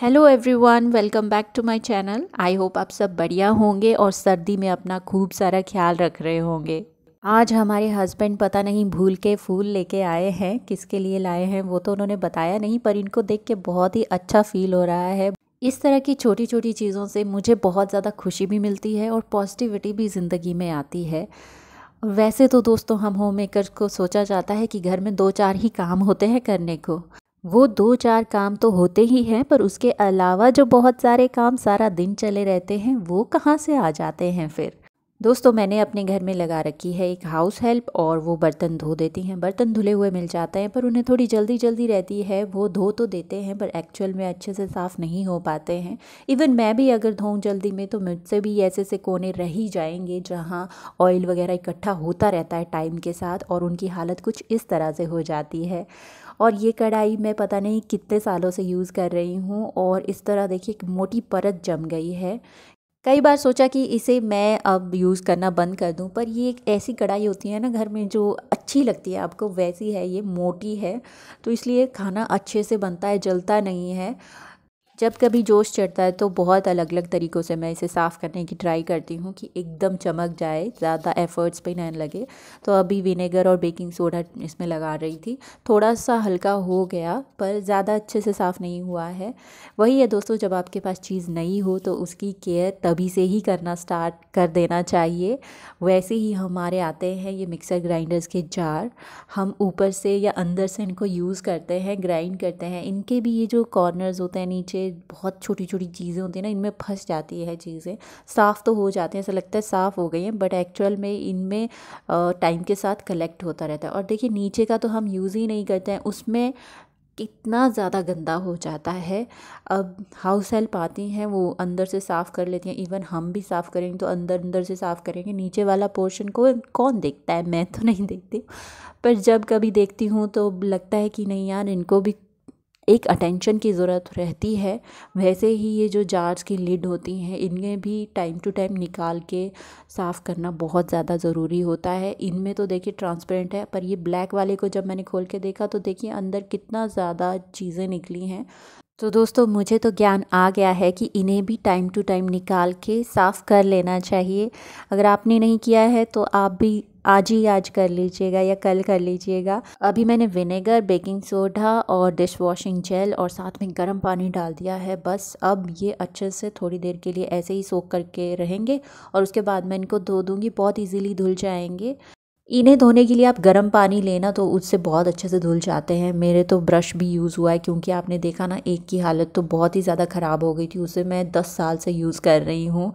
hello everyone welcome back to my channel I hope आप सब बढ़िया होंगे और सर्दी में अपना खूब सारा ख्याल रख रहे होंगे आज हमारे हस्बैंड पता नहीं भूल के फूल लेके आए हैं किसके लिए लाए हैं वो तो उन्होंने बताया नहीं पर इनको देख के बहुत ही अच्छा फील हो रहा है इस तरह की छोटी छोटी चीज़ों से मुझे बहुत ज़्यादा खुशी भी मिलती है और पॉजिटिविटी भी ज़िंदगी में आती है वैसे तो दोस्तों हम होम मेकर्स को सोचा जाता है कि घर में दो चार ही काम होते हैं करने को वो दो चार काम तो होते ही हैं पर उसके अलावा जो बहुत सारे काम सारा दिन चले रहते हैं वो कहाँ से आ जाते हैं फिर दोस्तों मैंने अपने घर में लगा रखी है एक हाउस हेल्प और वो बर्तन धो देती हैं बर्तन धुले हुए मिल जाते हैं पर उन्हें थोड़ी जल्दी जल्दी रहती है वो धो तो देते हैं पर एक्चुअल में अच्छे से साफ़ नहीं हो पाते हैं इवन मैं भी अगर धोऊँ जल्दी में तो मुझसे भी ऐसे से कोने रह ही जाएंगे जहाँ ऑयल वगैरह इकट्ठा होता रहता है टाइम के साथ और उनकी हालत कुछ इस तरह से हो जाती है और ये कढ़ाई मैं पता नहीं कितने सालों से यूज़ कर रही हूँ और इस तरह देखिए एक मोटी परत जम गई है कई बार सोचा कि इसे मैं अब यूज़ करना बंद कर दूं पर ये एक ऐसी कढ़ाई होती है ना घर में जो अच्छी लगती है आपको वैसी है ये मोटी है तो इसलिए खाना अच्छे से बनता है जलता नहीं है जब कभी जोश चढ़ता है तो बहुत अलग अलग तरीक़ों से मैं इसे साफ़ करने की ट्राई करती हूँ कि एकदम चमक जाए ज़्यादा एफ़र्ट्स भी नहीं लगे तो अभी विनेगर और बेकिंग सोडा इसमें लगा रही थी थोड़ा सा हल्का हो गया पर ज़्यादा अच्छे से साफ़ नहीं हुआ है वही है दोस्तों जब आपके पास चीज़ नई हो तो उसकी केयर तभी से ही करना स्टार्ट कर देना चाहिए वैसे ही हमारे आते हैं ये मिक्सर ग्राइंडर्स के जार हम ऊपर से या अंदर से इनको यूज़ करते हैं ग्राइंड करते हैं इनके भी ये जो कॉर्नर्स होते हैं नीचे बहुत छोटी छोटी चीज़ें होती हैं ना इनमें फंस जाती है चीज़ें साफ़ तो हो जाते हैं ऐसा लगता है साफ़ हो गई हैं बट एक्चुअल में इनमें टाइम के साथ कलेक्ट होता रहता है और देखिए नीचे का तो हम यूज़ ही नहीं करते हैं उसमें कितना ज़्यादा गंदा हो जाता है अब हाउस हेल्प आती हैं वो अंदर से साफ़ कर लेती हैं इवन हम भी साफ़ करेंगे तो अंदर अंदर से साफ़ करेंगे नीचे वाला पोर्शन को कौन देखता है मैं तो नहीं देखती पर जब कभी देखती हूँ तो लगता है कि नहीं यार इनको भी एक अटेंशन की ज़रूरत रहती है वैसे ही ये जो जार्स की लिड होती हैं इनमें भी टाइम टू टाइम निकाल के साफ़ करना बहुत ज़्यादा ज़रूरी होता है इनमें तो देखिए ट्रांसपेरेंट है पर ये ब्लैक वाले को जब मैंने खोल के देखा तो देखिए अंदर कितना ज़्यादा चीज़ें निकली हैं तो दोस्तों मुझे तो ज्ञान आ गया है कि इन्हें भी टाइम टू टाइम निकाल के साफ़ कर लेना चाहिए अगर आपने नहीं किया है तो आप भी आज ही आज कर लीजिएगा या कल कर लीजिएगा अभी मैंने विनेगर बेकिंग सोडा और डिश वॉशिंग जेल और साथ में गर्म पानी डाल दिया है बस अब ये अच्छे से थोड़ी देर के लिए ऐसे ही सोख करके रहेंगे और उसके बाद मैं इनको धो दूँगी बहुत ईजिली धुल जाएंगे इन्हें धोने के लिए आप गर्म पानी लेना तो उससे बहुत अच्छे से धुल जाते हैं मेरे तो ब्रश भी यूज़ हुआ है क्योंकि आपने देखा ना एक की हालत तो बहुत ही ज़्यादा ख़राब हो गई थी उसे मैं दस साल से यूज़ कर रही हूँ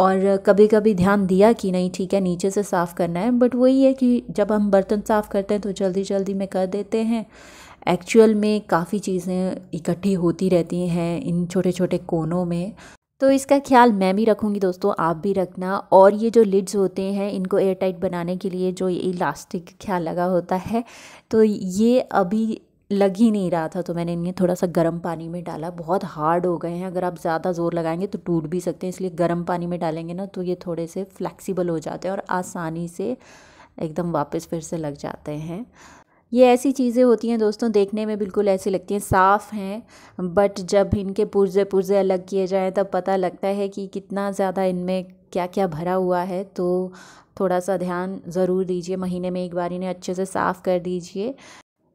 और कभी कभी ध्यान दिया कि नहीं ठीक है नीचे से साफ़ करना है बट वही है कि जब हम बर्तन साफ़ करते हैं तो जल्दी जल्दी में कर देते हैं एक्चुअल में काफ़ी चीज़ें इकट्ठी होती रहती हैं इन छोटे छोटे कोनों में तो इसका ख्याल मैं भी रखूँगी दोस्तों आप भी रखना और ये जो लिड्स होते हैं इनको एयर टाइट बनाने के लिए जो इलास्टिक ख्याल लगा होता है तो ये अभी लग ही नहीं रहा था तो मैंने इन्हें थोड़ा सा गर्म पानी में डाला बहुत हार्ड हो गए हैं अगर आप ज़्यादा ज़ोर लगाएंगे तो टूट भी सकते हैं इसलिए गर्म पानी में डालेंगे ना तो ये थोड़े से फ्लैक्सीबल हो जाते हैं और आसानी से एकदम वापस फिर से लग जाते हैं ये ऐसी चीज़ें होती हैं दोस्तों देखने में बिल्कुल ऐसी लगती हैं साफ़ हैं बट जब इनके पुर्जे पुर्जे अलग किए जाएँ तब पता लगता है कि कितना ज़्यादा इनमें क्या क्या भरा हुआ है तो थोड़ा सा ध्यान ज़रूर दीजिए महीने में एक बार इन्हें अच्छे से साफ़ कर दीजिए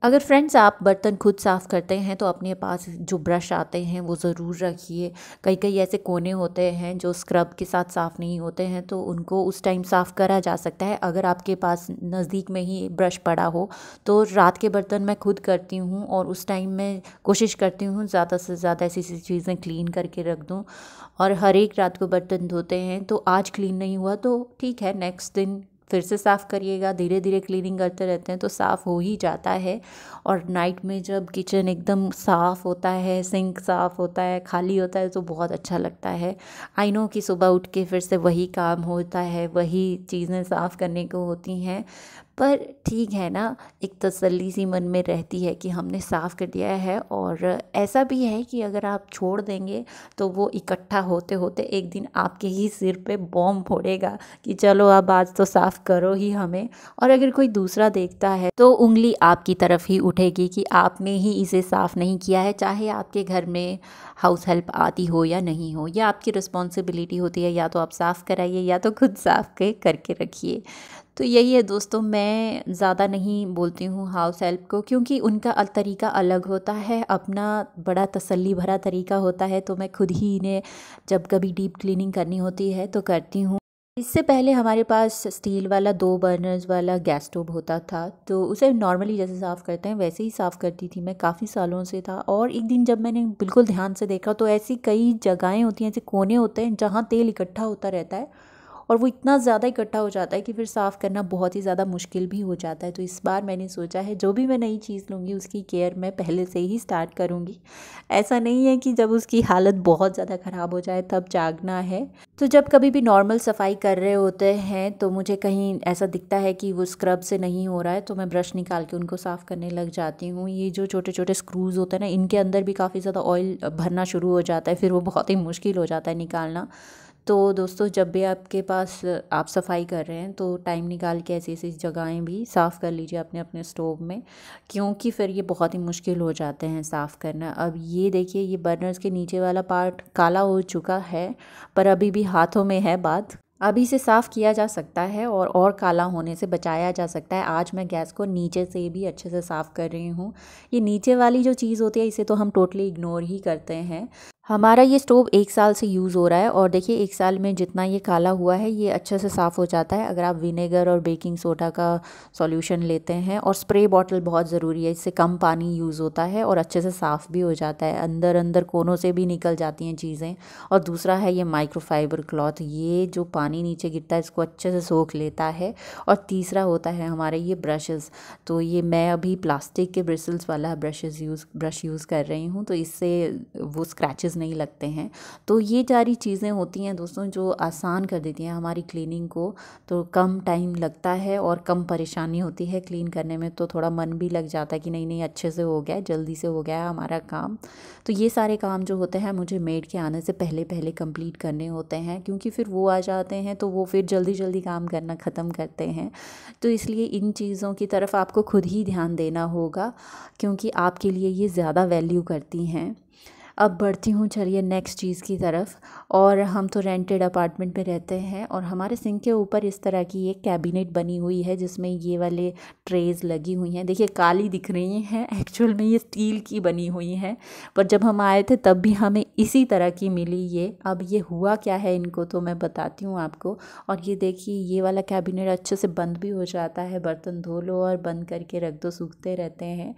अगर फ्रेंड्स आप बर्तन खुद साफ़ करते हैं तो अपने पास जो ब्रश आते हैं वो ज़रूर रखिए कई कई ऐसे कोने होते हैं जो स्क्रब के साथ साफ़ नहीं होते हैं तो उनको उस टाइम साफ़ करा जा सकता है अगर आपके पास नज़दीक में ही ब्रश पड़ा हो तो रात के बर्तन मैं खुद करती हूँ और उस टाइम मैं कोशिश करती हूँ ज़्यादा से ज़्यादा ऐसी ऐसी चीज़ें क्लीन करके रख दूँ और हर एक रात को बर्तन धोते हैं तो आज क्लीन नहीं हुआ तो ठीक है नेक्स्ट दिन फिर से साफ़ करिएगा धीरे धीरे क्लीनिंग करते रहते हैं तो साफ़ हो ही जाता है और नाइट में जब किचन एकदम साफ़ होता है सिंक साफ़ होता है खाली होता है तो बहुत अच्छा लगता है आई नो कि सुबह उठ के फिर से वही काम होता है वही चीज़ें साफ़ करने को होती हैं पर ठीक है ना एक तसल्ली सी मन में रहती है कि हमने साफ़ कर दिया है और ऐसा भी है कि अगर आप छोड़ देंगे तो वो इकट्ठा होते होते एक दिन आपके ही सिर पे बॉम्ब फोड़ेगा कि चलो अब आज तो साफ़ करो ही हमें और अगर कोई दूसरा देखता है तो उंगली आपकी तरफ ही उठेगी कि आपने ही इसे साफ़ नहीं किया है चाहे आपके घर में हाउस हेल्प आती हो या नहीं हो या आपकी रिस्पॉन्सिबिलिटी होती है या तो आप साफ़ कराइए या तो खुद साफ़ के करके रखिए तो यही है दोस्तों मैं ज़्यादा नहीं बोलती हूँ हाउस हेल्प को क्योंकि उनका तरीका अलग होता है अपना बड़ा तसल्ली भरा तरीका होता है तो मैं खुद ही इन्हें जब कभी डीप क्लीनिंग करनी होती है तो करती हूँ इससे पहले हमारे पास स्टील वाला दो बर्नर्स वाला गैस स्टोव होता था तो उसे नॉर्मली जैसे साफ़ करते हैं वैसे ही साफ़ करती थी मैं काफ़ी सालों से था और एक दिन जब मैंने बिल्कुल ध्यान से देखा तो ऐसी कई जगहें होती हैं ऐसे कोने होते हैं जहाँ तेल इकट्ठा होता रहता है और वो इतना ज़्यादा इकट्ठा हो जाता है कि फिर साफ़ करना बहुत ही ज़्यादा मुश्किल भी हो जाता है तो इस बार मैंने सोचा है जो भी मैं नई चीज़ लूँगी उसकी केयर मैं पहले से ही स्टार्ट करूँगी ऐसा नहीं है कि जब उसकी हालत बहुत ज़्यादा ख़राब हो जाए तब जागना है तो जब कभी भी नॉर्मल सफाई कर रहे होते हैं तो मुझे कहीं ऐसा दिखता है कि वो स्क्रब से नहीं हो रहा है तो मैं ब्रश निकाल के उनको साफ़ करने लग जाती हूँ ये जो छोटे छोटे स्क्रूज़ होते हैं ना इनके अंदर भी काफ़ी ज़्यादा ऑयल भरना शुरू हो जाता है फिर वो बहुत ही मुश्किल हो जाता है निकालना तो दोस्तों जब भी आपके पास आप सफाई कर रहे हैं तो टाइम निकाल के ऐसी ऐसी जगहें भी साफ़ कर लीजिए अपने अपने स्टोव में क्योंकि फिर ये बहुत ही मुश्किल हो जाते हैं साफ़ करना अब ये देखिए ये बर्नर्स के नीचे वाला पार्ट काला हो चुका है पर अभी भी हाथों में है बात अभी इसे साफ़ किया जा सकता है और और काला होने से बचाया जा सकता है आज मैं गैस को नीचे से भी अच्छे से साफ़ कर रही हूँ ये नीचे वाली जो चीज़ होती है इसे तो हम टोटली इग्नोर ही करते हैं हमारा ये स्टोव एक साल से यूज़ हो रहा है और देखिए एक साल में जितना ये काला हुआ है ये अच्छे से साफ़ हो जाता है अगर आप विनेगर और बेकिंग सोडा का सॉल्यूशन लेते हैं और स्प्रे बॉटल बहुत ज़रूरी है इससे कम पानी यूज़ होता है और अच्छे से साफ़ भी हो जाता है अंदर अंदर कोनों से भी निकल जाती हैं चीज़ें और दूसरा है ये माइक्रोफाइबर क्लॉथ ये जो पानी नीचे गिरता है इसको अच्छे से सोख लेता है और तीसरा होता है हमारे ये ब्रशेज़ तो ये मैं अभी प्लास्टिक के ब्रिसल्स वाला ब्रशेज़ यूज़ ब्रश यूज़ कर रही हूँ तो इससे वो स्क्रैचेज़ वीडियोस नहीं लगते हैं तो ये सारी चीज़ें होती हैं दोस्तों जो आसान कर देती हैं हमारी क्लीनिंग को तो कम टाइम लगता है और कम परेशानी होती है क्लीन करने में तो थोड़ा मन भी लग जाता है कि नहीं नहीं अच्छे से हो गया जल्दी से हो गया हमारा काम तो ये सारे काम जो होते हैं मुझे मेड के आने से पहले पहले कम्प्लीट करने होते हैं क्योंकि फिर वो आ जाते हैं तो वो फिर जल्दी जल्दी काम करना ख़त्म करते हैं तो इसलिए इन चीज़ों की तरफ आपको खुद ही ध्यान देना होगा क्योंकि आपके लिए ये ज़्यादा वैल्यू करती हैं अब बढ़ती हूँ चलिए नेक्स्ट चीज़ की तरफ और हम तो रेंटेड अपार्टमेंट में रहते हैं और हमारे सिंक के ऊपर इस तरह की एक कैबिनेट बनी हुई है जिसमें ये वाले ट्रेज़ लगी हुई हैं देखिए काली दिख रही हैं एक्चुअल में ये स्टील की बनी हुई हैं पर जब हम आए थे तब भी हमें इसी तरह की मिली ये अब ये हुआ क्या है इनको तो मैं बताती हूँ आपको और ये देखिए ये वाला कैबिनेट अच्छे से बंद भी हो जाता है बर्तन धो लो और बंद करके रख दो सूखते रहते हैं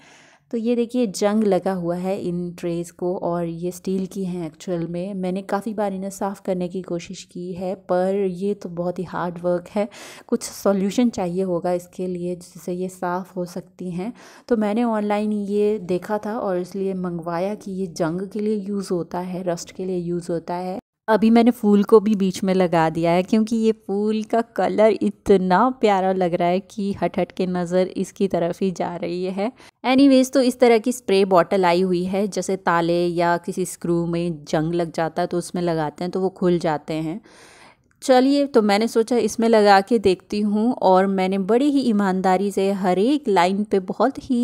तो ये देखिए जंग लगा हुआ है इन ट्रेस को और ये स्टील की हैं एक्चुअल में मैंने काफ़ी बार इन्हें साफ़ करने की कोशिश की है पर ये तो बहुत ही हार्ड वर्क है कुछ सॉल्यूशन चाहिए होगा इसके लिए जिससे ये साफ़ हो सकती हैं तो मैंने ऑनलाइन ये देखा था और इसलिए मंगवाया कि ये जंग के लिए यूज़ होता है रस्ट के लिए यूज़ होता है अभी मैंने फूल को भी बीच में लगा दिया है क्योंकि ये फूल का कलर इतना प्यारा लग रहा है कि हट हट के नज़र इसकी तरफ ही जा रही है एनीवेज तो इस तरह की स्प्रे बॉटल आई हुई है जैसे ताले या किसी स्क्रू में जंग लग जाता है तो उसमें लगाते हैं तो वो खुल जाते हैं चलिए तो मैंने सोचा इसमें लगा के देखती हूँ और मैंने बड़ी ही ईमानदारी से हर एक लाइन पे बहुत ही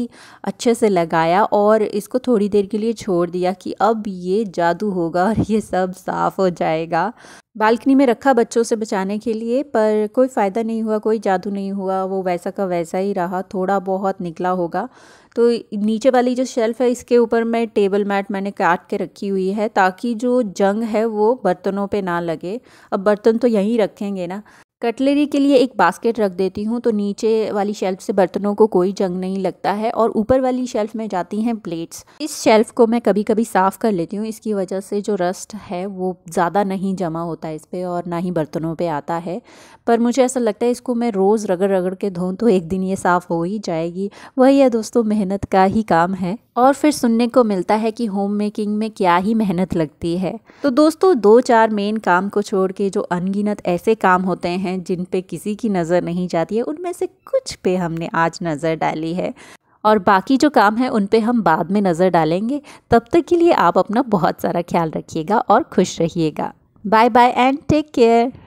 अच्छे से लगाया और इसको थोड़ी देर के लिए छोड़ दिया कि अब ये जादू होगा और ये सब साफ़ हो जाएगा बालकनी में रखा बच्चों से बचाने के लिए पर कोई फ़ायदा नहीं हुआ कोई जादू नहीं हुआ वो वैसा का वैसा ही रहा थोड़ा बहुत निकला होगा तो नीचे वाली जो शेल्फ़ है इसके ऊपर मैं टेबल मैट मैंने काट के रखी हुई है ताकि जो जंग है वो बर्तनों पे ना लगे अब बर्तन तो यहीं रखेंगे ना कटलरी के लिए एक बास्केट रख देती हूँ तो नीचे वाली शेल्फ़ से बर्तनों को कोई जंग नहीं लगता है और ऊपर वाली शेल्फ़ में जाती हैं प्लेट्स इस शेल्फ़ को मैं कभी कभी साफ़ कर लेती हूँ इसकी वजह से जो रस्ट है वो ज़्यादा नहीं जमा होता है इस पर और ना ही बर्तनों पर आता है पर मुझे ऐसा लगता है इसको मैं रोज़ रगड़ रगड़ के धोऊँ तो एक दिन ये साफ़ हो ही जाएगी वही है दोस्तों मेहनत का ही काम है और फिर सुनने को मिलता है कि होम मेकिंग में क्या ही मेहनत लगती है तो दोस्तों दो चार मेन काम को छोड़ के जो अनगिनत ऐसे काम होते हैं हैं जिन पे किसी की नज़र नहीं जाती है उनमें से कुछ पे हमने आज नज़र डाली है और बाकी जो काम है उन पे हम बाद में नज़र डालेंगे तब तक के लिए आप अपना बहुत सारा ख्याल रखिएगा और खुश रहिएगा bye bye and take care